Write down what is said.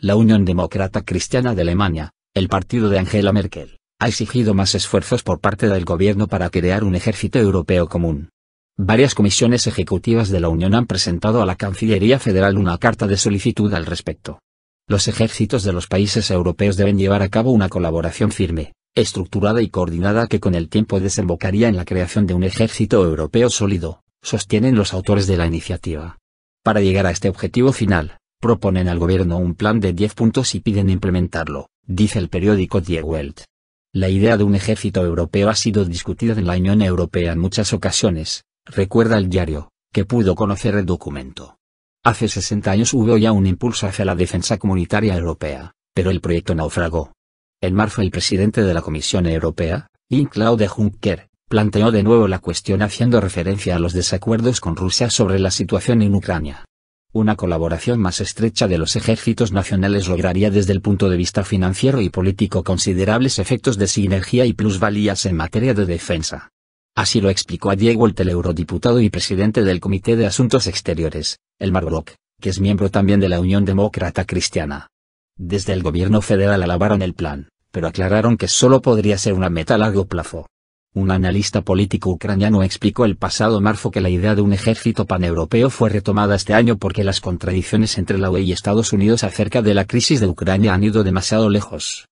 La Unión Demócrata Cristiana de Alemania, el partido de Angela Merkel, ha exigido más esfuerzos por parte del gobierno para crear un ejército europeo común. Varias comisiones ejecutivas de la Unión han presentado a la Cancillería Federal una carta de solicitud al respecto. Los ejércitos de los países europeos deben llevar a cabo una colaboración firme, estructurada y coordinada que con el tiempo desembocaría en la creación de un ejército europeo sólido, sostienen los autores de la iniciativa. Para llegar a este objetivo final, proponen al gobierno un plan de 10 puntos y piden implementarlo, dice el periódico Die Welt. La idea de un ejército europeo ha sido discutida en la Unión Europea en muchas ocasiones, recuerda el diario, que pudo conocer el documento. Hace 60 años hubo ya un impulso hacia la defensa comunitaria europea, pero el proyecto naufragó. En marzo el presidente de la Comisión Europea, Jean-Claude Juncker, planteó de nuevo la cuestión haciendo referencia a los desacuerdos con Rusia sobre la situación en Ucrania. Una colaboración más estrecha de los ejércitos nacionales lograría desde el punto de vista financiero y político considerables efectos de sinergia y plusvalías en materia de defensa. Así lo explicó a Diego el teleurodiputado y presidente del Comité de Asuntos Exteriores, el Brock, que es miembro también de la Unión Demócrata Cristiana. Desde el gobierno federal alabaron el plan, pero aclararon que solo podría ser una meta a largo plazo. Un analista político ucraniano explicó el pasado marzo que la idea de un ejército paneuropeo fue retomada este año porque las contradicciones entre la UE y Estados Unidos acerca de la crisis de Ucrania han ido demasiado lejos.